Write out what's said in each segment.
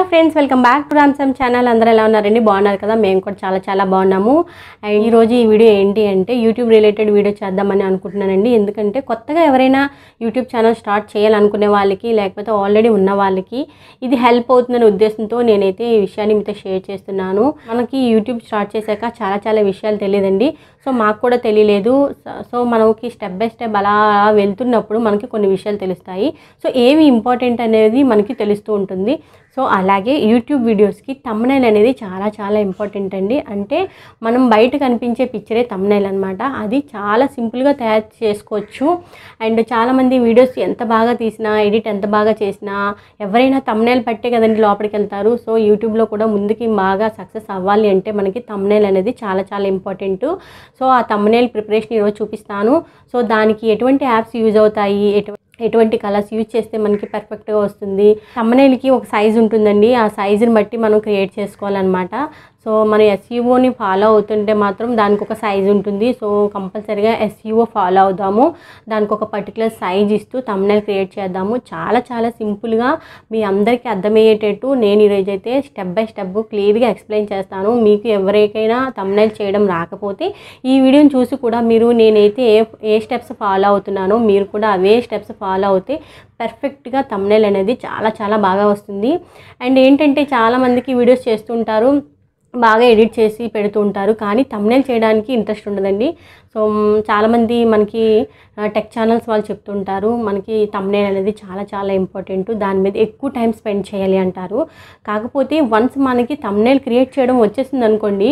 hello friends welcome back to రామ్సమ్ channel అందరూ ఎలా ఉన్నారండి బాగున్నారు కదా మేము కూడా చాలా చాలా బాగున్నాము అండ్ ఈరోజు ఈ వీడియో ఏంటి అంటే యూట్యూబ్ రిలేటెడ్ వీడియో చేద్దామని అనుకుంటున్నానండి ఎందుకంటే కొత్తగా ఎవరైనా యూట్యూబ్ ఛానల్ స్టార్ట్ చేయాలనుకునే వాళ్ళకి లేకపోతే ఆల్రెడీ ఉన్న వాళ్ళకి ఇది హెల్ప్ అవుతుందనే ఉద్దేశంతో నేనైతే ఈ విషయాన్ని మీతో షేర్ చేస్తున్నాను మనకి యూట్యూబ్ స్టార్ట్ చేశాక చాలా చాలా విషయాలు తెలియదండి సో మాకు కూడా తెలియలేదు సో మనకి స్టెప్ బై స్టెప్ అలా వెళ్తున్నప్పుడు మనకి కొన్ని విషయాలు తెలుస్తాయి సో ఏవి ఇంపార్టెంట్ అనేది మనకి తెలుస్తూ ఉంటుంది సో అలాగే యూట్యూబ్ వీడియోస్కి తమ్నైల్ అనేది చాలా చాలా ఇంపార్టెంట్ అండి అంటే మనం బయట కనిపించే పిక్చరే తమ్నైల్ అనమాట అది చాలా సింపుల్గా తయారు చేసుకోవచ్చు అండ్ చాలామంది వీడియోస్ ఎంత బాగా తీసినా ఎడిట్ ఎంత బాగా చేసినా ఎవరైనా తమ్నైల్ పట్టే కదండి లోపలికి వెళ్తారు సో యూట్యూబ్లో కూడా ముందుకి బాగా సక్సెస్ అవ్వాలి అంటే మనకి తమ్నైల్ అనేది చాలా చాలా ఇంపార్టెంట్ సో ఆ తమ్మనేల్ ప్రిపరేషన్ ఈరోజు చూపిస్తాను సో దానికి ఎటువంటి యాప్స్ యూజ్ అవుతాయి ఎటువంటి ఎటువంటి కలర్స్ యూజ్ చేస్తే మనకి పర్ఫెక్ట్గా వస్తుంది తమ్మనేలకి ఒక సైజు ఉంటుందండి ఆ సైజుని బట్టి మనం క్రియేట్ చేసుకోవాలన్నమాట సో మన ఎస్ఈఓని e ఫాలో అవుతుంటే మాత్రం దానికి ఒక సైజ్ ఉంటుంది సో కంపల్సరీగా ఎస్ఈఓ ఫాలో అవుదాము దానికి ఒక పర్టికులర్ సైజ్ ఇస్తూ తమ్నైల్ క్రియేట్ చేద్దాము చాలా చాలా సింపుల్గా మీ అందరికీ అర్థమయ్యేటట్టు నేను ఈరోజు అయితే స్టెప్ బై స్టెప్ క్లియర్గా ఎక్స్ప్లెయిన్ చేస్తాను మీకు ఎవరికైనా తమ్నైల్ చేయడం రాకపోతే ఈ వీడియోని చూసి కూడా మీరు నేనైతే ఏ ఏ స్టెప్స్ ఫాలో అవుతున్నానో మీరు కూడా అవే స్టెప్స్ ఫాలో అవుతే పర్ఫెక్ట్గా తమ్నైల్ అనేది చాలా చాలా బాగా వస్తుంది అండ్ ఏంటంటే చాలామందికి వీడియోస్ చేస్తుంటారు బాగా ఎడిట్ చేసి పెడుతూ ఉంటారు కానీ తమ్నేల్ చేయడానికి ఇంట్రెస్ట్ ఉండదండి సో చాలామంది మనకి టెక్ ఛానల్స్ వాళ్ళు చెప్తుంటారు మనకి తమ్నేల్ అనేది చాలా చాలా ఇంపార్టెంట్ దాని మీద ఎక్కువ టైం స్పెండ్ చేయాలి అంటారు కాకపోతే వన్స్ మనకి తమ్నేల్ క్రియేట్ చేయడం వచ్చేసింది అనుకోండి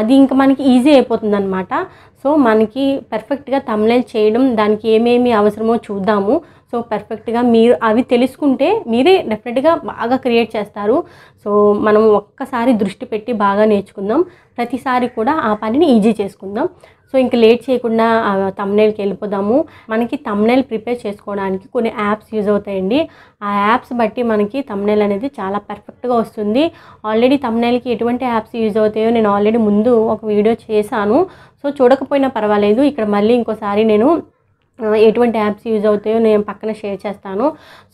అది ఇంకా మనకి ఈజీ అయిపోతుంది అనమాట సో మనకి పర్ఫెక్ట్గా తమ్నేల్ చేయడం దానికి ఏమేమి అవసరమో చూద్దాము సో పర్ఫెక్ట్గా మీరు అవి తెలుసుకుంటే మీరే డెఫినెట్గా బాగా క్రియేట్ చేస్తారు సో మనం ఒక్కసారి దృష్టి పెట్టి బాగా నేర్చుకుందాం ప్రతిసారి కూడా ఆ పనిని ఈజీ చేసుకుందాం సో ఇంకా లేట్ చేయకుండా తమ్నైల్కి వెళ్ళిపోదాము మనకి తమ్నైల్ ప్రిపేర్ చేసుకోవడానికి కొన్ని యాప్స్ యూజ్ అవుతాయండి ఆ యాప్స్ బట్టి మనకి తమ్నైల్ అనేది చాలా పర్ఫెక్ట్గా వస్తుంది ఆల్రెడీ తమ్నైల్కి ఎటువంటి యాప్స్ యూజ్ అవుతాయో నేను ఆల్రెడీ ముందు ఒక వీడియో చేశాను సో చూడకపోయినా పర్వాలేదు ఇక్కడ మళ్ళీ ఇంకోసారి నేను ఎటువంటి యాప్స్ యూజ్ అవుతాయో నేను పక్కన షేర్ చేస్తాను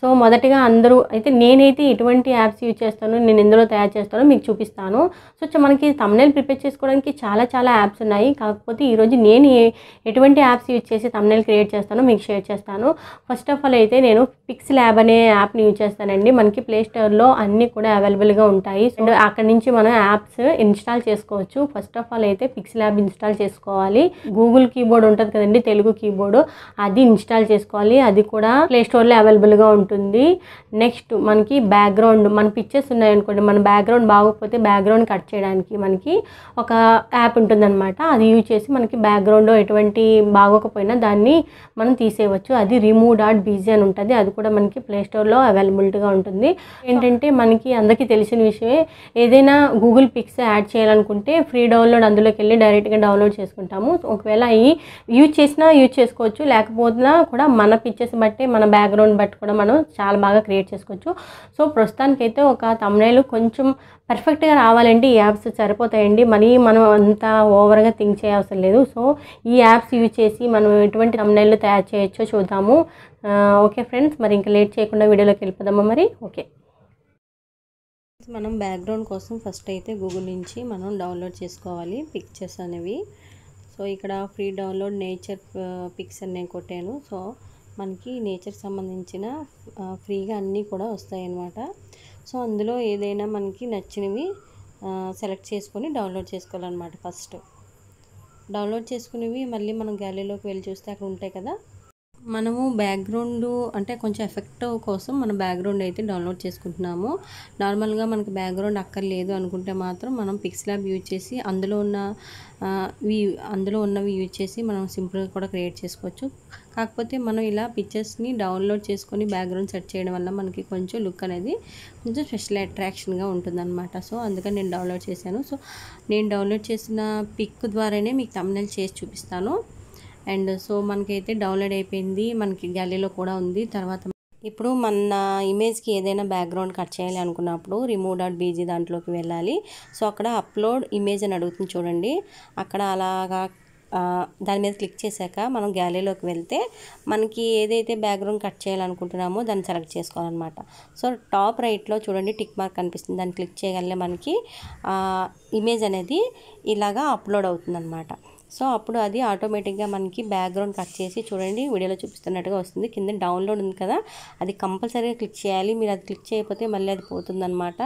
సో మొదటిగా అందరూ అయితే నేనైతే ఎటువంటి యాప్స్ యూజ్ చేస్తాను నేను ఎందులో తయారు చేస్తానో మీకు చూపిస్తాను సో మనకి తమ్నేల్ ప్రిపేర్ చేసుకోవడానికి చాలా చాలా యాప్స్ ఉన్నాయి కాకపోతే ఈరోజు నేను ఎటువంటి యాప్స్ యూజ్ చేసి తమ్నేల్ క్రియేట్ చేస్తానో మీకు షేర్ చేస్తాను ఫస్ట్ ఆఫ్ ఆల్ అయితే నేను పిక్స్ ల్యాబ్ అనే యాప్ని యూజ్ చేస్తానండి మనకి ప్లే స్టోర్లో అన్నీ కూడా అవైలబుల్గా ఉంటాయి అండ్ అక్కడ నుంచి మనం యాప్స్ ఇన్స్టాల్ చేసుకోవచ్చు ఫస్ట్ ఆఫ్ ఆల్ అయితే పిక్స్ ల్యాబ్ ఇన్స్టాల్ చేసుకోవాలి గూగుల్ కీబోర్డ్ ఉంటుంది కదండి తెలుగు కీబోర్డు అది ఇన్స్టాల్ చేసుకోవాలి అది కూడా ప్లే స్టోర్లో అవైలబుల్గా ఉంటుంది నెక్స్ట్ మనకి బ్యాక్గ్రౌండ్ మన పిక్చర్స్ ఉన్నాయనుకోండి మన బ్యాక్గ్రౌండ్ బాగోకపోతే బ్యాక్గ్రౌండ్ కట్ చేయడానికి మనకి ఒక యాప్ ఉంటుందన్నమాట అది యూజ్ చేసి మనకి బ్యాక్గ్రౌండ్ ఎటువంటి బాగోకపోయినా దాన్ని మనం తీసేయవచ్చు అది రిమూవ్ డాట్ బీజీ అని ఉంటుంది అది కూడా మనకి ప్లే స్టోర్లో అవైలబుల్గా ఉంటుంది ఏంటంటే మనకి అందరికీ తెలిసిన విషయమే ఏదైనా గూగుల్ పిక్స్ యాడ్ చేయాలనుకుంటే ఫ్రీ డౌన్లోడ్ అందులోకి వెళ్ళి డైరెక్ట్గా డౌన్లోడ్ చేసుకుంటాము ఒకవేళ అవి యూజ్ చేసినా యూజ్ చేసుకోవచ్చు లేకపోతే లేకపోతున్నా కూడా మన పిక్చర్స్ బట్టి మన బ్యాక్గ్రౌండ్ బట్టి కూడా మనం చాలా బాగా క్రియేట్ చేసుకోవచ్చు సో ప్రస్తుతానికైతే ఒక తమిళలు కొంచెం పర్ఫెక్ట్గా రావాలంటే ఈ యాప్స్ సరిపోతాయండి మరీ మనం అంత ఓవర్గా థింక్ చేయవసరం లేదు సో ఈ యాప్స్ యూజ్ చేసి మనం ఎటువంటి తమిళలు తయారు చేయొచ్చో చూద్దాము ఓకే ఫ్రెండ్స్ మరి ఇంకా లేట్ చేయకుండా వీడియోలోకి వెళ్ళిపోదామా మరి ఓకే మనం బ్యాక్గ్రౌండ్ కోసం ఫస్ట్ అయితే గూగుల్ నుంచి మనం డౌన్లోడ్ చేసుకోవాలి పిక్చర్స్ అనేవి సో ఇక్కడ ఫ్రీ డౌన్లోడ్ నేచర్ పిక్స్ అని నేను కొట్టాను సో మనకి నేచర్ సంబంధించిన ఫ్రీగా అన్నీ కూడా వస్తాయి అన్నమాట సో అందులో ఏదైనా మనకి నచ్చినవి సెలెక్ట్ చేసుకొని డౌన్లోడ్ చేసుకోవాలన్నమాట ఫస్ట్ డౌన్లోడ్ చేసుకునేవి మళ్ళీ మనం గ్యాలరీలోకి వెళ్ళి చూస్తే అక్కడ ఉంటాయి కదా మనము బ్యాక్గ్రౌండ్ అంటే కొంచెం ఎఫెక్ట్ కోసం మన బ్యాక్గ్రౌండ్ అయితే డౌన్లోడ్ చేసుకుంటున్నాము నార్మల్గా మనకు బ్యాక్గ్రౌండ్ అక్కర్లేదు అనుకుంటే మాత్రం మనం పిక్స్ ల్యాబ్ యూజ్ చేసి అందులో ఉన్న అందులో ఉన్నవి యూజ్ చేసి మనం సింపుల్గా కూడా క్రియేట్ చేసుకోవచ్చు కాకపోతే మనం ఇలా పిక్చర్స్ని డౌన్లోడ్ చేసుకొని బ్యాక్గ్రౌండ్ సెట్ చేయడం వల్ల మనకి కొంచెం లుక్ అనేది కొంచెం స్పెషల్ అట్రాక్షన్గా ఉంటుందన్నమాట సో అందుకని నేను డౌన్లోడ్ చేశాను సో నేను డౌన్లోడ్ చేసిన పిక్ ద్వారానే మీకు తమిళ చేసి చూపిస్తాను అండ్ సో మనకైతే డౌన్లోడ్ అయిపోయింది మనకి గ్యాలరీలో కూడా ఉంది తర్వాత ఇప్పుడు మన ఇమేజ్కి ఏదైనా బ్యాక్గ్రౌండ్ కట్ చేయాలి అనుకున్నప్పుడు రిమూవ్ డాట్ బీజీ దాంట్లోకి వెళ్ళాలి సో అక్కడ అప్లోడ్ ఇమేజ్ అని అడుగుతుంది చూడండి అక్కడ అలాగా దాని మీద క్లిక్ చేశాక మనం గ్యాలరీలోకి వెళ్తే మనకి ఏదైతే బ్యాక్గ్రౌండ్ కట్ చేయాలనుకుంటున్నామో దాన్ని సెలెక్ట్ చేసుకోవాలన్నమాట సో టాప్ రైట్లో చూడండి టిక్ మార్క్ కనిపిస్తుంది దాన్ని క్లిక్ చేయగలిగే మనకి ఇమేజ్ అనేది ఇలాగా అప్లోడ్ అవుతుందన్నమాట సో అప్పుడు అది ఆటోమేటిక్గా మనకి బ్యాక్గ్రౌండ్ కట్ చేసి చూడండి వీడియోలో చూపిస్తున్నట్టుగా వస్తుంది కింద డౌన్లోడ్ ఉంది కదా అది కంపల్సరీగా క్లిక్ చేయాలి మీరు అది క్లిక్ చేయకపోతే మళ్ళీ అది పోతుందనమాట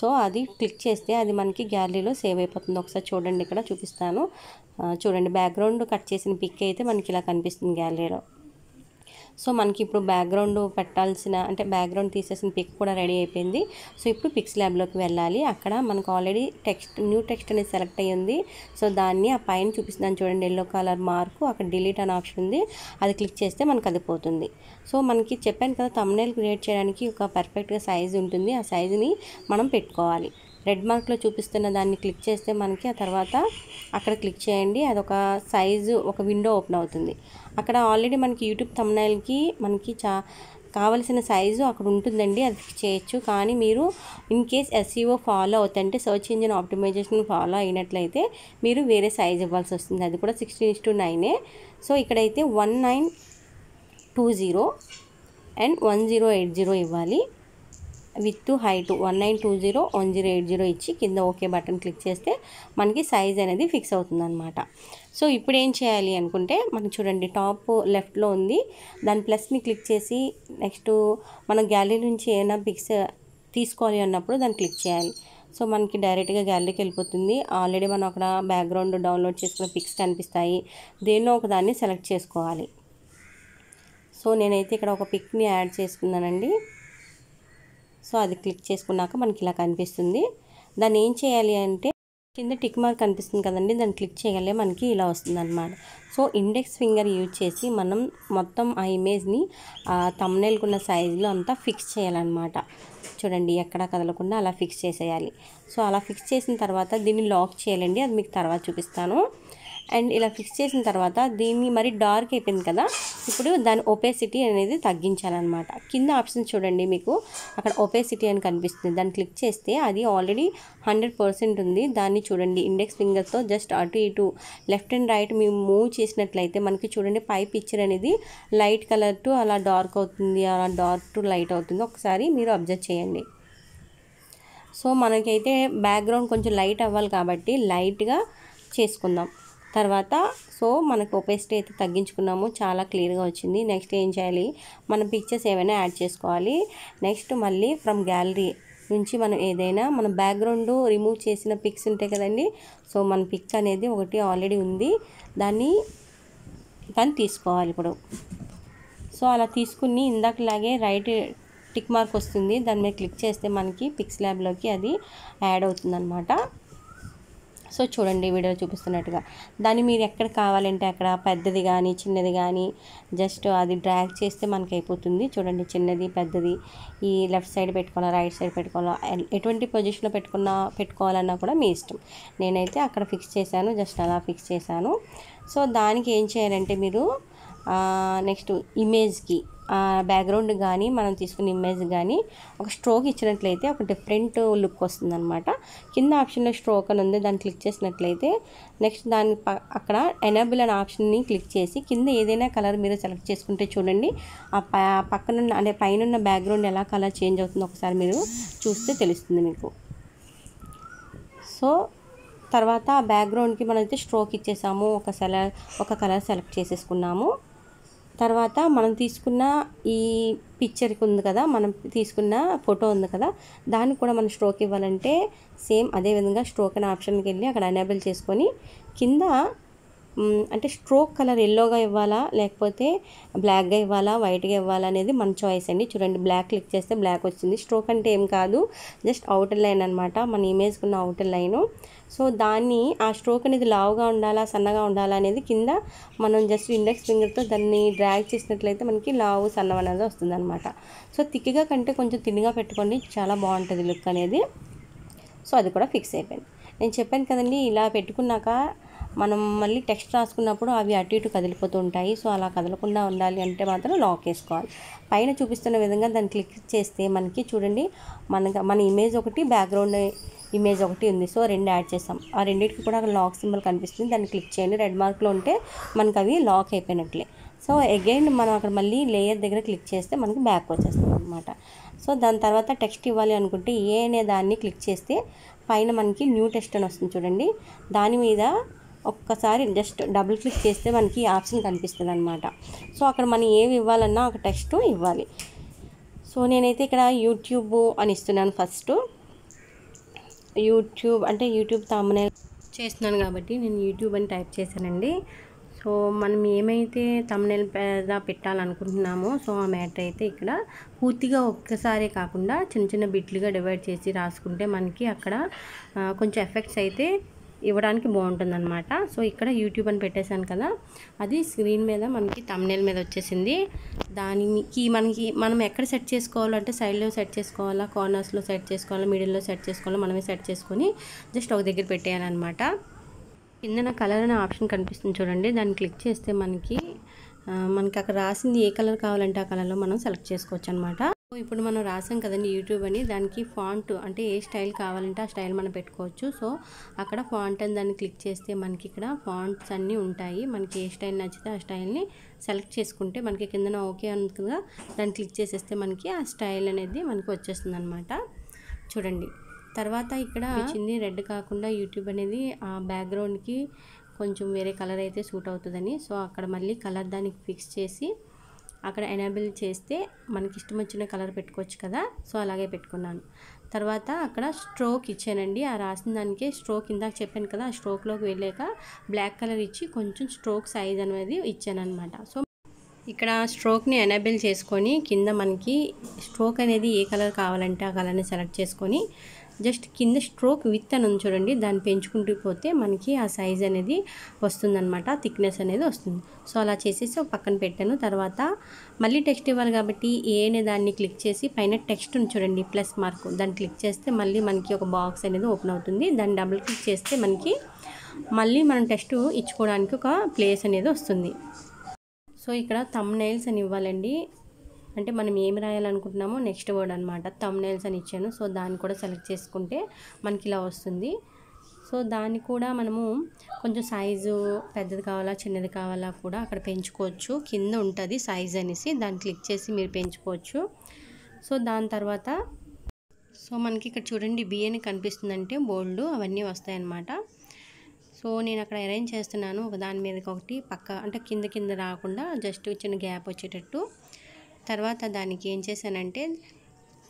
సో అది క్లిక్ చేస్తే అది మనకి గ్యాలరీలో సేవ్ అయిపోతుంది ఒకసారి చూడండి ఇక్కడ చూపిస్తాను చూడండి బ్యాక్గ్రౌండ్ కట్ చేసిన పిక్ అయితే మనకి ఇలా కనిపిస్తుంది గ్యాలరీలో సో మనకి ఇప్పుడు బ్యాక్గ్రౌండ్ పెట్టాల్సిన అంటే బ్యాక్గ్రౌండ్ తీసేసిన పిక్ కూడా రెడీ అయిపోయింది సో ఇప్పుడు పిక్స్ ల్యాబ్లోకి వెళ్ళాలి అక్కడ మనకు ఆల్రెడీ టెక్స్ట్ న్యూ టెక్స్ట్ అనేది సెలెక్ట్ అయ్యి ఉంది సో దాన్ని ఆ పైన చూపిస్తున్నాను చూడండి ఎల్లో కలర్ మార్కు అక్కడ డిలీట్ అనే ఆప్షన్ ఉంది అది క్లిక్ చేస్తే మనకు అది పోతుంది సో మనకి చెప్పాను కదా తమ్నేల్ క్రియేట్ చేయడానికి ఒక పర్ఫెక్ట్గా సైజ్ ఉంటుంది ఆ సైజుని మనం పెట్టుకోవాలి రెడ్ మార్క్లో చూపిస్తున్న దాన్ని క్లిక్ చేస్తే మనకి ఆ తర్వాత అక్కడ క్లిక్ చేయండి అదొక సైజు ఒక విండో ఓపెన్ అవుతుంది అక్కడ ఆల్రెడీ మనకి యూట్యూబ్ తమ్నైల్కి మనకి చా కావలసిన సైజు అక్కడ ఉంటుందండి అది చేయొచ్చు కానీ మీరు in case SEO e follow అవుతుంటే సర్చ్ ఇంజిన్ ఆప్టిమైజేషన్ ఫాలో అయినట్లయితే మీరు వేరే సైజ్ ఇవ్వాల్సి వస్తుంది అది కూడా సిక్స్టీన్ ఇస్ టూ నైనే సో ఇక్కడైతే one nine two zero and one zero eight zero ఇవ్వాలి width height one nine two zero one zero eight zero ఇచ్చి కింద ఓకే బటన్ క్లిక్ చేస్తే మనకి సైజ్ అనేది ఫిక్స్ అవుతుందన్నమాట సో ఇప్పుడు ఏం చేయాలి అనుకుంటే మనం చూడండి టాప్ లెఫ్ట్లో ఉంది దాని ప్లస్ని క్లిక్ చేసి నెక్స్ట్ మనం గ్యాలరీ నుంచి ఏమైనా పిక్స్ తీసుకోవాలి అన్నప్పుడు దాన్ని క్లిక్ చేయాలి సో మనకి డైరెక్ట్గా గ్యాలరీకి వెళ్ళిపోతుంది ఆల్రెడీ మనం అక్కడ బ్యాక్గ్రౌండ్ డౌన్లోడ్ చేసుకున్న పిక్స్ కనిపిస్తాయి దేన్నో ఒకదాన్ని సెలెక్ట్ చేసుకోవాలి సో నేనైతే ఇక్కడ ఒక పిక్ని యాడ్ చేసుకున్నానండి సో అది క్లిక్ చేసుకున్నాక మనకి ఇలా కనిపిస్తుంది దాన్ని ఏం చేయాలి అంటే కింద టిక్ మార్క్ కనిపిస్తుంది కదండి దాన్ని క్లిక్ చేయగలే మనకి ఇలా వస్తుందన్నమాట సో ఇండెక్స్ ఫింగర్ యూజ్ చేసి మనం మొత్తం ఆ ఇమేజ్ని తమ్నేల్కున్న సైజులో అంతా ఫిక్స్ చేయాలన్నమాట చూడండి ఎక్కడా కదలకుండా అలా ఫిక్స్ చేసేయాలి సో అలా ఫిక్స్ చేసిన తర్వాత దీన్ని లాక్ చేయాలండి అది మీకు తర్వాత చూపిస్తాను అండ్ ఇలా ఫిక్స్ చేసిన తర్వాత దీన్ని మరి డార్క్ అయిపోయింది కదా ఇప్పుడు దాని ఒపేసిటీ అనేది తగ్గించాలన్నమాట కింద ఆప్షన్ చూడండి మీకు అక్కడ ఒపేసిటీ అని కనిపిస్తుంది దాన్ని క్లిక్ చేస్తే అది ఆల్రెడీ హండ్రెడ్ పర్సెంట్ ఉంది దాన్ని చూడండి ఇండెక్స్ ఫింగర్తో జస్ట్ అటు ఇటు లెఫ్ట్ అండ్ రైట్ మేము మూవ్ చేసినట్లయితే మనకి చూడండి పై పిక్చర్ అనేది లైట్ కలర్ టు అలా డార్క్ అవుతుంది అలా డార్క్ టు లైట్ అవుతుంది ఒకసారి మీరు అబ్జర్వ్ చేయండి సో మనకైతే బ్యాక్గ్రౌండ్ కొంచెం లైట్ అవ్వాలి కాబట్టి లైట్గా చేసుకుందాం తర్వాత సో మనకు ఒపెసిటీ అయితే తగ్గించుకున్నాము చాలా క్లియర్గా వచ్చింది నెక్స్ట్ ఏం చేయాలి మనం పిక్చర్స్ ఏమైనా యాడ్ చేసుకోవాలి నెక్స్ట్ మళ్ళీ ఫ్రమ్ గ్యాలరీ నుంచి మనం ఏదైనా మన బ్యాక్గ్రౌండ్ రిమూవ్ చేసిన పిక్స్ ఉంటాయి కదండి సో మన పిక్ అనేది ఒకటి ఆల్రెడీ ఉంది దాన్ని దాన్ని తీసుకోవాలి ఇప్పుడు సో అలా తీసుకుని ఇందాకలాగే రైట్ టిక్ మార్క్ వస్తుంది దాని మీద క్లిక్ చేస్తే మనకి పిక్స్ ల్యాబ్లోకి అది యాడ్ అవుతుందన్నమాట సో చూడండి వీడియో చూపిస్తున్నట్టుగా దాన్ని మీరు ఎక్కడ కావాలంటే అక్కడ పెద్దది కానీ చిన్నది కానీ జస్ట్ అది డ్రాగ్ చేస్తే మనకి అయిపోతుంది చూడండి చిన్నది పెద్దది ఈ లెఫ్ట్ సైడ్ పెట్టుకోవాలా రైట్ సైడ్ పెట్టుకోవాలా ఎటువంటి పొజిషన్లో పెట్టుకున్నా పెట్టుకోవాలన్నా కూడా మీ ఇష్టం నేనైతే అక్కడ ఫిక్స్ చేశాను జస్ట్ అలా ఫిక్స్ చేశాను సో దానికి ఏం చేయాలంటే మీరు నెక్స్ట్ ఇమేజ్కి బ్యాక్గ్రౌండ్ కానీ మనం తీసుకున్న ఇమేజ్ కానీ ఒక స్ట్రోక్ ఇచ్చినట్లయితే ఒక డిఫరెంట్ లుక్ వస్తుందన్నమాట కింద ఆప్షన్లో స్ట్రోక్ అని ఉంది దాన్ని క్లిక్ చేసినట్లయితే నెక్స్ట్ దాని అక్కడ ఎనబుల్ అనే ఆప్షన్ని క్లిక్ చేసి కింద ఏదైనా కలర్ మీరు సెలెక్ట్ చేసుకుంటే చూడండి ఆ పక్కనున్న అంటే పైన బ్యాక్గ్రౌండ్ ఎలా కలర్ చేంజ్ అవుతుందో ఒకసారి మీరు చూస్తే తెలుస్తుంది మీకు సో తర్వాత ఆ బ్యాక్గ్రౌండ్కి మనమైతే స్ట్రోక్ ఇచ్చేసాము ఒక సెల ఒక కలర్ సెలెక్ట్ చేసేసుకున్నాము తర్వాత మనం తీసుకున్న ఈ పిక్చర్కి ఉంది కదా మనం తీసుకున్న ఫోటో ఉంది కదా దానికి కూడా మనం స్ట్రోక్ ఇవ్వాలంటే సేమ్ అదే విధంగా స్ట్రోక్ అనే ఆప్షన్కి వెళ్ళి అక్కడ ఎనేబుల్ చేసుకొని కింద అంటే స్ట్రోక్ కలర్ ఎల్లోగా ఇవ్వాలా లేకపోతే బ్లాక్గా ఇవ్వాలా వైట్గా ఇవ్వాలా అనేది మన చాయిస్ అండి చూడండి బ్లాక్ క్లిక్ చేస్తే బ్లాక్ వచ్చింది స్ట్రోక్ అంటే ఏం కాదు జస్ట్ అవుటర్ లైన్ అనమాట మన ఇమేజ్కి ఉన్న అవుటర్ లైను సో దాన్ని ఆ స్ట్రోక్ అనేది లావుగా ఉండాలా సన్నగా ఉండాలా అనేది కింద మనం జస్ట్ ఇండెక్స్ ఫింగర్తో దాన్ని డ్రాగ్ చేసినట్లయితే మనకి లావు సన్నం అనేది వస్తుంది అనమాట సో తిక్గా కంటే కొంచెం తిన్నగా పెట్టుకోండి చాలా బాగుంటుంది లుక్ అనేది సో అది కూడా ఫిక్స్ అయిపోయింది నేను చెప్పాను కదండి ఇలా పెట్టుకున్నాక మనం మళ్ళీ టెక్స్ట్ రాసుకున్నప్పుడు అవి అటు ఇటు కదిలిపోతూ ఉంటాయి సో అలా కదలకుండా ఉండాలి అంటే మాత్రం లాక్ వేసుకోవాలి పైన చూపిస్తున్న విధంగా దాన్ని క్లిక్ చేస్తే మనకి చూడండి మనకి మన ఇమేజ్ ఒకటి బ్యాక్గ్రౌండ్ ఇమేజ్ ఒకటి ఉంది సో రెండు యాడ్ చేస్తాం ఆ రెండింటికి కూడా లాక్ సింబల్ కనిపిస్తుంది దాన్ని క్లిక్ చేయండి రెడ్ మార్క్లో ఉంటే మనకు అవి లాక్ అయిపోయినట్లే సో అగైన్ మనం అక్కడ మళ్ళీ లేయర్ దగ్గర క్లిక్ చేస్తే మనకి బ్యాక్ వచ్చేస్తుంది అనమాట సో దాని తర్వాత టెక్స్ట్ ఇవ్వాలి అనుకుంటే ఏ అనే దాన్ని క్లిక్ చేస్తే పైన మనకి న్యూ టెక్స్ట్ అని వస్తుంది చూడండి దాని మీద ఒక్కసారి జస్ట్ డబుల్ క్లిక్ చేస్తే మనకి ఆప్షన్ కనిపిస్తుంది అనమాట సో అక్కడ మనం ఏమి ఇవ్వాలన్నా ఒక టెక్స్ట్ ఇవ్వాలి సో నేనైతే ఇక్కడ యూట్యూబ్ అని ఇస్తున్నాను ఫస్ట్ యూట్యూబ్ అంటే యూట్యూబ్ తమ్మునే చేస్తున్నాను కాబట్టి నేను యూట్యూబ్ అని టైప్ చేశానండి సో మనం ఏమైతే తమ్నెల్ మీద పెట్టాలనుకుంటున్నామో సో ఆ మ్యాటర్ అయితే ఇక్కడ పూర్తిగా ఒక్కసారే కాకుండా చిన్న చిన్న బిట్లుగా డివైడ్ చేసి రాసుకుంటే మనకి అక్కడ కొంచెం ఎఫెక్ట్స్ అయితే ఇవ్వడానికి బాగుంటుంది అనమాట సో ఇక్కడ యూట్యూబ్ అని పెట్టేశాను కదా అది స్క్రీన్ మీద మనకి తమ్నేల్ మీద వచ్చేసింది దానికి మనకి మనం ఎక్కడ సెట్ చేసుకోవాలంటే సైడ్లో సెట్ చేసుకోవాలా కార్నర్స్లో సెట్ చేసుకోవాలా మిడిల్లో సెట్ చేసుకోవాలా మనమే సెట్ చేసుకొని జస్ట్ ఒక దగ్గర పెట్టేయాలన్నమాట కిందన కలర్ అనే ఆప్షన్ కనిపిస్తుంది చూడండి దాన్ని క్లిక్ చేస్తే మనకి మనకి అక్కడ రాసింది ఏ కలర్ కావాలంటే ఆ కలర్లో మనం సెలెక్ట్ చేసుకోవచ్చు అనమాట ఇప్పుడు మనం రాసాం కదండి యూట్యూబ్ అని దానికి ఫాంట్ అంటే ఏ స్టైల్ కావాలంటే ఆ స్టైల్ మనం పెట్టుకోవచ్చు సో అక్కడ ఫాంట్ అని దాన్ని క్లిక్ చేస్తే మనకి ఇక్కడ ఫాంట్స్ అన్నీ ఉంటాయి మనకి ఏ స్టైల్ నచ్చితే ఆ స్టైల్ని సెలెక్ట్ చేసుకుంటే మనకి కిందన ఓకే అనుకుందా దాన్ని క్లిక్ చేసేస్తే మనకి ఆ స్టైల్ అనేది మనకి వచ్చేస్తుంది అనమాట చూడండి తర్వాత ఇక్కడ వచ్చింది రెడ్ కాకుండా యూట్యూబ్ అనేది ఆ బ్యాక్గ్రౌండ్కి కొంచెం వేరే కలర్ అయితే సూట్ అవుతుందని సో అక్కడ మళ్ళీ కలర్ దానికి ఫిక్స్ చేసి అక్కడ ఎనేబుల్ చేస్తే మనకి ఇష్టం వచ్చిన కలర్ పెట్టుకోవచ్చు కదా సో అలాగే పెట్టుకున్నాను తర్వాత అక్కడ స్ట్రోక్ ఇచ్చానండి ఆ రాసిన దానికే స్ట్రోక్ ఇందాక చెప్పాను కదా ఆ స్ట్రోక్లోకి వెళ్ళాక బ్లాక్ కలర్ ఇచ్చి కొంచెం స్ట్రోక్ సైజ్ అనేది ఇచ్చానమాట సో ఇక్కడ స్ట్రోక్ని ఎనేబుల్ చేసుకొని కింద మనకి స్ట్రోక్ అనేది ఏ కలర్ కావాలంటే ఆ కలర్ని సెలెక్ట్ చేసుకొని జస్ట్ కింద స్ట్రోక్ విత్ అని చూడండి దాన్ని పెంచుకుంటూ పోతే మనకి ఆ సైజ్ అనేది వస్తుందన్నమాట థిక్నెస్ అనేది వస్తుంది సో అలా చేసేసి ఒక పక్కన పెట్టాను తర్వాత మళ్ళీ టెక్స్ట్ ఇవ్వాలి కాబట్టి ఏ అనే దాన్ని క్లిక్ చేసి పైన టెక్స్ట్ చూడండి ప్లస్ మార్క్ దాన్ని క్లిక్ చేస్తే మళ్ళీ మనకి ఒక బాక్స్ అనేది ఓపెన్ అవుతుంది దాన్ని డబుల్ క్లిక్ చేస్తే మనకి మళ్ళీ మనం టెక్స్ట్ ఇచ్చుకోవడానికి ఒక ప్లేస్ అనేది వస్తుంది సో ఇక్కడ తమ్ నైల్స్ అని ఇవ్వాలండి అంటే మనం ఏమి రాయాలనుకుంటున్నామో నెక్స్ట్ వర్డ్ అనమాట తమ్నైల్స్ అని ఇచ్చాను సో దాన్ని కూడా సెలెక్ట్ చేసుకుంటే మనకి ఇలా వస్తుంది సో దాన్ని కూడా మనము కొంచెం సైజు పెద్దది కావాలా చిన్నది కావాలా కూడా అక్కడ పెంచుకోవచ్చు కింద ఉంటుంది సైజ్ అనేసి దాన్ని క్లిక్ చేసి మీరు పెంచుకోవచ్చు సో దాని తర్వాత సో మనకి ఇక్కడ చూడండి బియ్యని కనిపిస్తుందంటే బోల్డ్ అవన్నీ వస్తాయన్నమాట సో నేను అక్కడ అరేంజ్ చేస్తున్నాను ఒక దాని మీద ఒకటి పక్క అంటే కింద కింద రాకుండా జస్ట్ చిన్న గ్యాప్ వచ్చేటట్టు తర్వాత దానికి ఏం చేశానంటే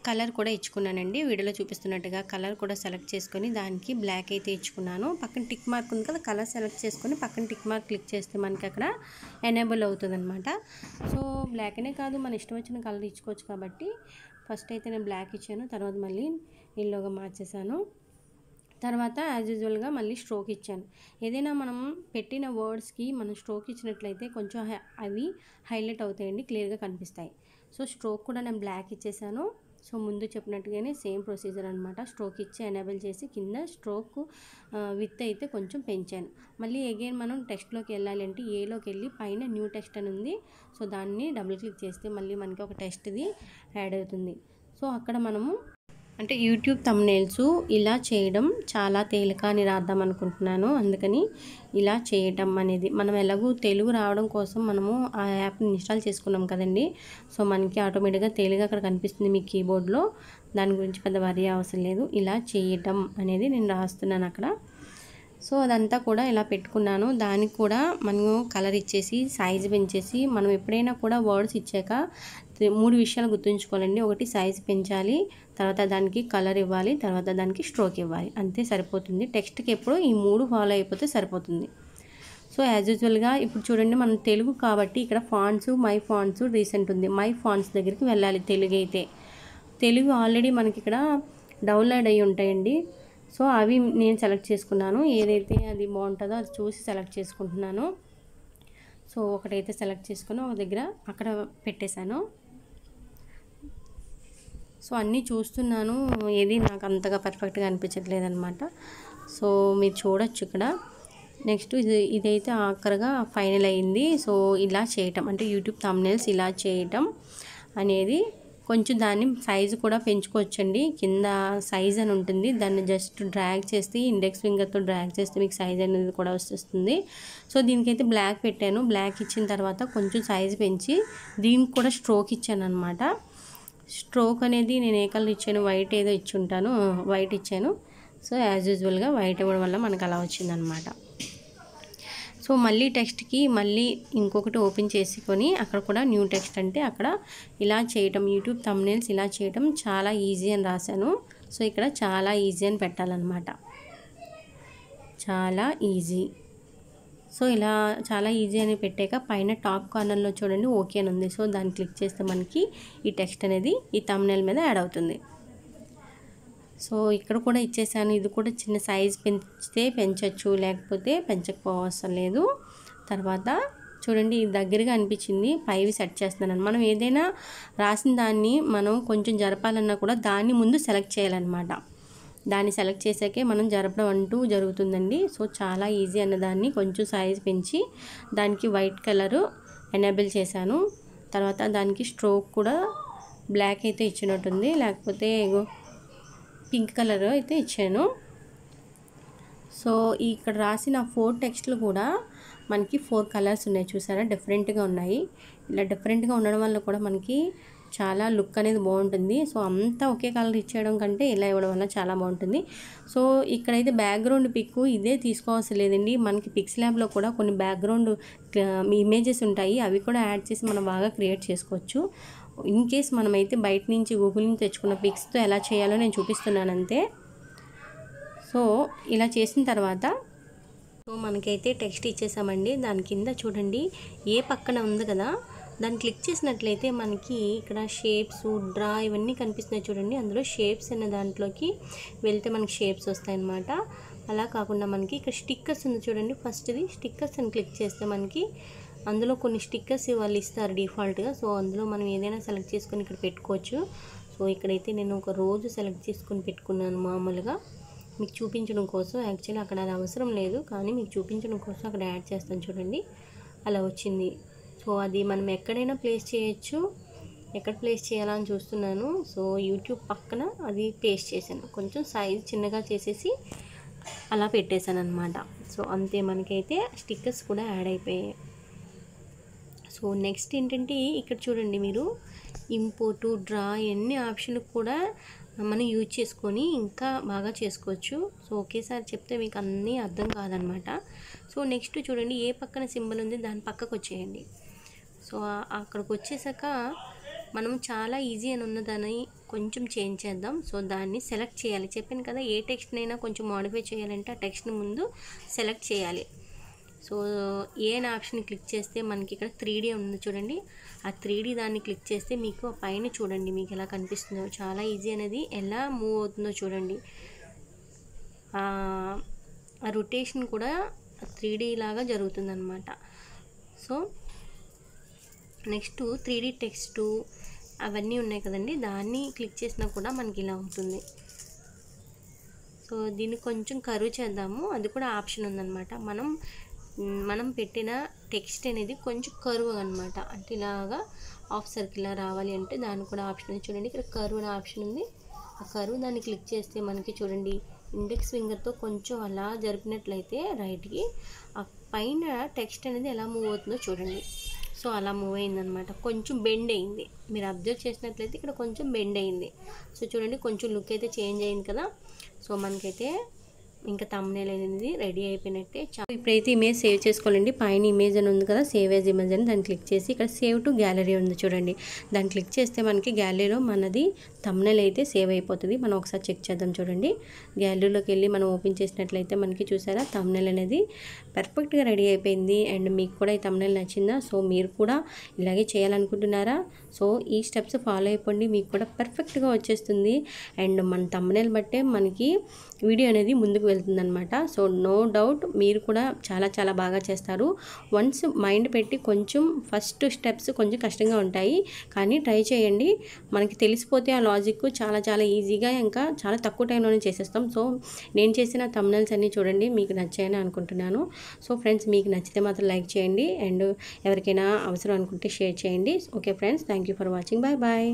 కలర్ కూడా ఇచ్చుకున్నానండి వీడియోలో చూపిస్తున్నట్టుగా కలర్ కూడా సెలెక్ట్ చేసుకొని దానికి బ్లాక్ అయితే ఇచ్చుకున్నాను పక్కన టిక్ మార్క్ ఉంది కదా కలర్ సెలెక్ట్ చేసుకొని పక్కన టిక్ మార్క్ క్లిక్ చేస్తే మనకి అక్కడ ఎనేబుల్ అవుతుంది అనమాట సో బ్లాక్ అనే కాదు మన ఇష్టం వచ్చిన కలర్ ఇచ్చుకోవచ్చు కాబట్టి ఫస్ట్ అయితే నేను బ్లాక్ ఇచ్చాను తర్వాత మళ్ళీ ఇల్లుగా మార్చేసాను తర్వాత యాజ్ యూజువల్గా మళ్ళీ స్ట్రోక్ ఇచ్చాను ఏదైనా మనం పెట్టిన వర్డ్స్కి మనం స్ట్రోక్ ఇచ్చినట్లయితే కొంచెం అవి హైలైట్ అవుతాయండి క్లియర్గా కనిపిస్తాయి సో స్ట్రోక్ కూడా నేను బ్లాక్ ఇచ్చేసాను సో ముందు చెప్పినట్టుగానే సేమ్ ప్రొసీజర్ అనమాట స్ట్రోక్ ఇచ్చి ఎనేబుల్ చేసి కింద స్ట్రోక్ విత్ అయితే కొంచెం పెంచాను మళ్ళీ అగైన్ మనం టెక్స్ట్లోకి వెళ్ళాలి అంటే ఏలోకి వెళ్ళి పైన న్యూ టెక్స్ట్ అని ఉంది సో దాన్ని డబుల్ క్లిక్ చేస్తే మళ్ళీ మనకి ఒక టెస్ట్ది యాడ్ అవుతుంది సో అక్కడ మనము అంటే యూట్యూబ్ తమ్నేల్స్ ఇలా చేయడం చాలా తేలిక అని రాద్దాం అనుకుంటున్నాను అందుకని ఇలా చేయటం అనేది మనం ఎలాగూ తెలుగు రావడం కోసం మనము ఆ యాప్ని ఇన్స్టాల్ చేసుకున్నాం కదండి సో మనకి ఆటోమేటిక్గా తేలిగా అక్కడ కనిపిస్తుంది మీ కీబోర్డ్లో దాని గురించి పెద్ద వరి అవసరం లేదు ఇలా చేయటం అనేది నేను రాస్తున్నాను అక్కడ సో అదంతా కూడా ఇలా పెట్టుకున్నాను దానికి కూడా మనము కలర్ ఇచ్చేసి సైజు పెంచేసి మనం ఎప్పుడైనా కూడా వర్డ్స్ ఇచ్చాక మూడు విషయాలు గుర్తుంచుకోవాలండి ఒకటి సైజు పెంచాలి తర్వాత దానికి కలర్ ఇవ్వాలి తర్వాత దానికి స్ట్రోక్ ఇవ్వాలి అంతే సరిపోతుంది టెక్స్ట్కి ఎప్పుడు ఈ మూడు ఫాలో అయిపోతే సరిపోతుంది సో యాజ్ యూజువల్గా ఇప్పుడు చూడండి మనం తెలుగు కాబట్టి ఇక్కడ ఫాంట్స్ మై ఫాంట్స్ రీసెంట్ ఉంది మై ఫాంట్స్ దగ్గరికి వెళ్ళాలి తెలుగు అయితే తెలుగు ఆల్రెడీ మనకి ఇక్కడ డౌన్లోడ్ అయ్యి ఉంటాయండి సో అవి నేను సెలెక్ట్ చేసుకున్నాను ఏదైతే అది బాగుంటుందో అది చూసి సెలెక్ట్ చేసుకుంటున్నాను సో ఒకటైతే సెలెక్ట్ చేసుకుని ఒక దగ్గర అక్కడ పెట్టేశాను సో అన్నీ చూస్తున్నాను ఏది నాకు అంతగా పర్ఫెక్ట్గా అనిపించట్లేదు అనమాట సో మీరు చూడొచ్చు ఇక్కడ నెక్స్ట్ ఇది ఇదైతే ఆఖరిగా ఫైనల్ అయింది సో ఇలా చేయటం అంటే యూట్యూబ్ తమ్నేల్స్ ఇలా చేయటం అనేది కొంచెం దాన్ని సైజు కూడా పెంచుకోవచ్చండి కింద సైజ్ అని ఉంటుంది దాన్ని జస్ట్ డ్రాగ్ చేస్తే ఇండెక్స్ ఫింగర్తో డ్రాగ్ చేస్తే మీకు సైజ్ అనేది కూడా వస్తుంది సో దీనికైతే బ్లాక్ పెట్టాను బ్లాక్ ఇచ్చిన తర్వాత కొంచెం సైజు పెంచి దీనికి కూడా స్ట్రోక్ ఇచ్చాను అనమాట స్ట్రోక్ అనేది నేను ఏ కలర్ ఇచ్చాను వైట్ ఏదో ఇచ్చి ఉంటాను వైట్ ఇచ్చాను సో యాజ్ యూజువల్గా వైట్ ఇవ్వడం వల్ల మనకు అలా వచ్చిందనమాట సో మళ్ళీ టెక్స్ట్కి మళ్ళీ ఇంకొకటి ఓపెన్ చేసుకొని అక్కడ కూడా న్యూ టెక్స్ట్ అంటే అక్కడ ఇలా చేయటం యూట్యూబ్ తమ్నేల్స్ ఇలా చేయటం చాలా ఈజీ అని రాశాను సో ఇక్కడ చాలా ఈజీ అని పెట్టాలన్నమాట చాలా ఈజీ సో ఇలా చాలా ఈజీ అని పెట్టాక పైన టాప్ కార్నర్లో చూడండి ఓకే అని ఉంది సో దాన్ని క్లిక్ చేస్తే మనకి ఈ టెక్స్ట్ అనేది ఈ తమ్నెల్ మీద యాడ్ అవుతుంది సో ఇక్కడ కూడా ఇచ్చేసాను ఇది కూడా చిన్న సైజ్ పెంచితే పెంచవచ్చు లేకపోతే పెంచకపోవసరం లేదు తర్వాత చూడండి దగ్గరగా అనిపించింది పైవి సెట్ చేస్తున్నాను మనం ఏదైనా రాసిన దాన్ని మనం కొంచెం జరపాలన్నా కూడా దాన్ని ముందు సెలెక్ట్ చేయాలన్నమాట దాన్ని సెలెక్ట్ చేసాకే మనం జరపడం అంటూ జరుగుతుందండి సో చాలా ఈజీ అన్నదాన్ని కొంచెం సైజ్ పెంచి దానికి వైట్ కలరు ఎనేబుల్ చేశాను తర్వాత దానికి స్ట్రోక్ కూడా బ్లాక్ అయితే ఇచ్చినట్టుంది లేకపోతే పింక్ కలర్ అయితే ఇచ్చాను సో ఇక్కడ రాసిన ఫోర్ టెక్స్ట్లు కూడా మనకి ఫోర్ కలర్స్ ఉన్నాయి చూసారా డిఫరెంట్గా ఉన్నాయి ఇలా డిఫరెంట్గా ఉండడం వల్ల కూడా మనకి చాలా లుక్ అనేది బాగుంటుంది సో అంతా ఒకే కలర్ ఇచ్చేయడం కంటే ఇలా ఇవ్వడం వల్ల చాలా బాగుంటుంది సో ఇక్కడైతే బ్యాక్గ్రౌండ్ పిక్ ఇదే తీసుకోవాల్సి లేదండి మనకి పిక్స్ ల్యాబ్లో కూడా కొన్ని బ్యాక్గ్రౌండ్ ఇమేజెస్ ఉంటాయి అవి కూడా యాడ్ చేసి మనం బాగా క్రియేట్ చేసుకోవచ్చు ఇన్ కేస్ మనమైతే బయట నుంచి గూగుల్ నుంచి తెచ్చుకున్న పిక్స్తో ఎలా చేయాలో నేను చూపిస్తున్నాను అంతే సో ఇలా చేసిన తర్వాత సో మనకైతే టెక్స్ట్ ఇచ్చేసామండి దాని కింద చూడండి ఏ పక్కన ఉంది కదా దాన్ని క్లిక్ చేసినట్లయితే మనకి ఇక్కడ షేప్స్ డ్రా ఇవన్నీ కనిపిస్తున్నాయి చూడండి అందులో షేప్స్ అనే దాంట్లోకి వెళ్తే మనకి షేప్స్ వస్తాయన్నమాట అలా కాకుండా మనకి ఇక్కడ స్టిక్కర్స్ ఉంది చూడండి ఫస్ట్ది స్టిక్కర్స్ అని క్లిక్ చేస్తే మనకి అందులో కొన్ని స్టిక్కర్స్ వాళ్ళు ఇస్తారు డిఫాల్ట్గా సో అందులో మనం ఏదైనా సెలెక్ట్ చేసుకొని ఇక్కడ పెట్టుకోవచ్చు సో ఇక్కడైతే నేను ఒక రోజు సెలెక్ట్ చేసుకొని పెట్టుకున్నాను మామూలుగా మీకు చూపించడం కోసం యాక్చువల్లీ అక్కడ అది అవసరం లేదు కానీ మీకు చూపించడం కోసం అక్కడ యాడ్ చేస్తాను చూడండి అలా వచ్చింది సో అది మనం ఎక్కడైనా ప్లేస్ చేయొచ్చు ఎక్కడ ప్లేస్ చేయాలని చూస్తున్నాను సో యూట్యూబ్ పక్కన అది పేస్ట్ చేశాను కొంచెం సైజ్ చిన్నగా చేసేసి అలా పెట్టేశాను అనమాట సో అంతే మనకైతే స్టిక్కర్స్ కూడా యాడ్ అయిపోయాయి సో నెక్స్ట్ ఏంటంటే ఇక్కడ చూడండి మీరు ఇంపోర్టు డ్రా ఎన్ని ఆప్షన్లు కూడా మనం యూజ్ చేసుకొని ఇంకా బాగా చేసుకోవచ్చు సో ఒకేసారి చెప్తే మీకు అన్నీ అర్థం కాదనమాట సో నెక్స్ట్ చూడండి ఏ పక్కన సింబల్ ఉంది దాని పక్కకు వచ్చేయండి సో అక్కడికి వచ్చేసాక మనం చాలా ఈజీ అని ఉన్నదని కొంచెం చేంజ్ చేద్దాం సో దాన్ని సెలెక్ట్ చేయాలి చెప్పాను కదా ఏ టెక్స్ట్నైనా కొంచెం మాడిఫై చేయాలంటే ఆ టెక్స్ట్ని ముందు సెలెక్ట్ చేయాలి సో ఏ ఆప్షన్ క్లిక్ చేస్తే మనకి ఇక్కడ త్రీ డీ ఉంది చూడండి ఆ త్రీ డీ దాన్ని క్లిక్ చేస్తే మీకు ఆ పైన చూడండి మీకు ఎలా కనిపిస్తుందో చాలా ఈజీ అనేది ఎలా మూవ్ అవుతుందో చూడండి ఆ రొటేషన్ కూడా త్రీ డీ లాగా అనమాట so next three D text అవన్నీ ఉన్నాయి కదండి దాన్ని క్లిక్ చేసినా కూడా మనకి ఇలా ఉంటుంది సో దీన్ని కొంచెం కరువు చేద్దాము అది కూడా ఆప్షన్ ఉందనమాట మనం మనం పెట్టిన టెక్స్ట్ అనేది కొంచెం కరువు అనమాట అంటే ఇలాగా ఆఫ్ సర్కిల్ రావాలి అంటే దానికి కూడా ఆప్షన్ ఉంది చూడండి ఇక్కడ కరువు ఆప్షన్ ఉంది ఆ కరువు దాన్ని క్లిక్ చేస్తే మనకి చూడండి ఇండెక్స్ ఫింగర్తో కొంచెం అలా జరిపినట్లయితే రైట్కి ఆ పైన టెక్స్ట్ అనేది ఎలా మూవ్ అవుతుందో చూడండి సో అలా మూవ్ అయిందనమాట కొంచెం బెండ్ అయింది మీరు అబ్జర్వ్ చేసినట్లయితే ఇక్కడ కొంచెం బెండ్ అయింది సో చూడండి కొంచెం లుక్ అయితే చేంజ్ అయింది కదా సో మనకైతే ఇంకా తమ్నేల్ అనేది రెడీ అయిపోయినట్టే ఇప్పుడైతే ఇమేజ్ సేవ్ చేసుకోవాలండి పైన ఇమేజ్ అని ఉంది కదా సేవ్ యాజ్ ఇమేజ్ అని దాన్ని క్లిక్ చేసి ఇక్కడ సేవ్ టు గ్యాలరీ ఉంది చూడండి దాన్ని క్లిక్ చేస్తే మనకి గ్యాలరీలో మనది తమ్నేల్ అయితే సేవ్ అయిపోతుంది మనం ఒకసారి చెక్ చేద్దాం చూడండి గ్యాలరీలోకి వెళ్ళి మనం ఓపెన్ చేసినట్లయితే మనకి చూసారా తమ్నేల్ అనేది పర్ఫెక్ట్గా రెడీ అయిపోయింది అండ్ మీకు కూడా ఈ తమ్నేల్ నచ్చిందా సో మీరు కూడా ఇలాగే చేయాలనుకుంటున్నారా సో ఈ స్టెప్స్ ఫాలో అయిపోండి మీకు కూడా పర్ఫెక్ట్గా వచ్చేస్తుంది అండ్ మన తమ్నేల్ బట్టే మనకి వీడియో అనేది ముందుకు వెళ్తుందనమాట సో నో డౌట్ మీరు కూడా చాలా చాలా బాగా చేస్తారు వన్స్ మైండ్ పెట్టి కొంచెం ఫస్ట్ స్టెప్స్ కొంచెం కష్టంగా ఉంటాయి కానీ ట్రై చేయండి మనకి తెలిసిపోతే ఆ లాజిక్ చాలా చాలా ఈజీగా ఇంకా చాలా తక్కువ టైంలోనే చేసేస్తాం సో నేను చేసిన తమ్నల్స్ అన్నీ చూడండి మీకు నచ్చాయని అనుకుంటున్నాను సో ఫ్రెండ్స్ మీకు నచ్చితే మాత్రం లైక్ చేయండి అండ్ ఎవరికైనా అవసరం అనుకుంటే షేర్ చేయండి okay friends thank for watching bye bye